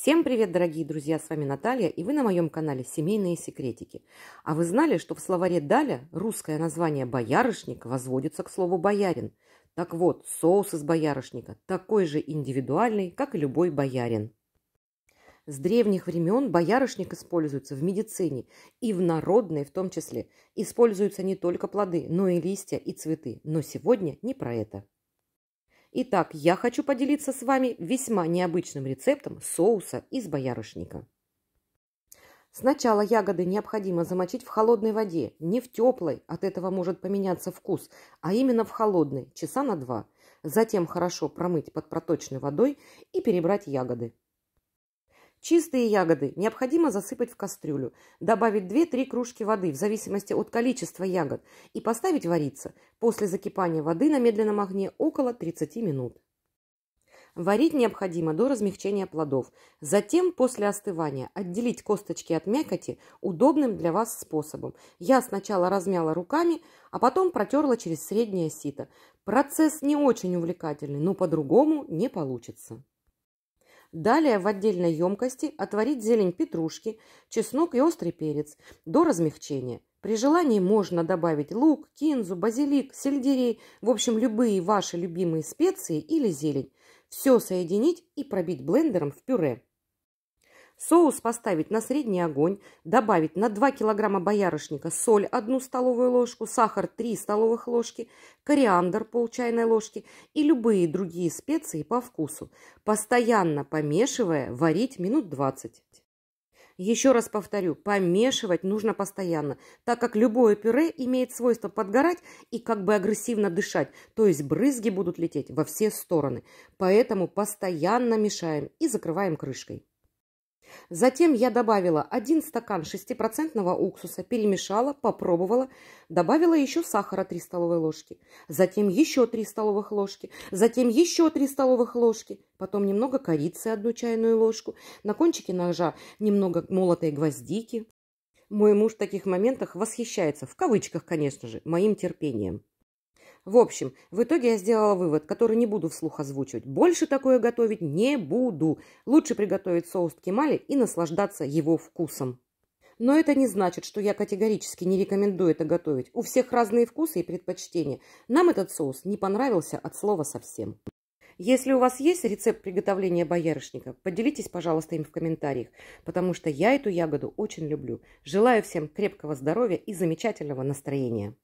Всем привет, дорогие друзья, с вами Наталья, и вы на моем канале «Семейные секретики». А вы знали, что в словаре «Даля» русское название «боярышник» возводится к слову «боярин». Так вот, соус из боярышника такой же индивидуальный, как и любой боярин. С древних времен боярышник используется в медицине и в народной в том числе. Используются не только плоды, но и листья и цветы. Но сегодня не про это. Итак, я хочу поделиться с вами весьма необычным рецептом соуса из боярышника. Сначала ягоды необходимо замочить в холодной воде, не в теплой, от этого может поменяться вкус, а именно в холодной, часа на два. Затем хорошо промыть под проточной водой и перебрать ягоды. Чистые ягоды необходимо засыпать в кастрюлю, добавить 2-3 кружки воды в зависимости от количества ягод и поставить вариться после закипания воды на медленном огне около 30 минут. Варить необходимо до размягчения плодов. Затем, после остывания, отделить косточки от мякоти удобным для вас способом. Я сначала размяла руками, а потом протерла через среднее сито. Процесс не очень увлекательный, но по-другому не получится. Далее в отдельной емкости отварить зелень петрушки, чеснок и острый перец до размягчения. При желании можно добавить лук, кинзу, базилик, сельдерей, в общем, любые ваши любимые специи или зелень. Все соединить и пробить блендером в пюре. Соус поставить на средний огонь, добавить на 2 кг боярышника соль 1 столовую ложку, сахар 3 столовых ложки, кориандр пол чайной ложки и любые другие специи по вкусу, постоянно помешивая, варить минут 20. Еще раз повторю, помешивать нужно постоянно, так как любое пюре имеет свойство подгорать и как бы агрессивно дышать, то есть брызги будут лететь во все стороны. Поэтому постоянно мешаем и закрываем крышкой. Затем я добавила один стакан 6% уксуса, перемешала, попробовала, добавила еще сахара 3 столовые ложки, затем еще 3 столовых ложки, затем еще 3 столовых ложки, потом немного корицы, одну чайную ложку, на кончике ножа немного молотой гвоздики. Мой муж в таких моментах восхищается, в кавычках, конечно же, моим терпением. В общем, в итоге я сделала вывод, который не буду вслух озвучивать. Больше такое готовить не буду. Лучше приготовить соус Кемали и наслаждаться его вкусом. Но это не значит, что я категорически не рекомендую это готовить. У всех разные вкусы и предпочтения. Нам этот соус не понравился от слова совсем. Если у вас есть рецепт приготовления боярышника, поделитесь, пожалуйста, им в комментариях, потому что я эту ягоду очень люблю. Желаю всем крепкого здоровья и замечательного настроения.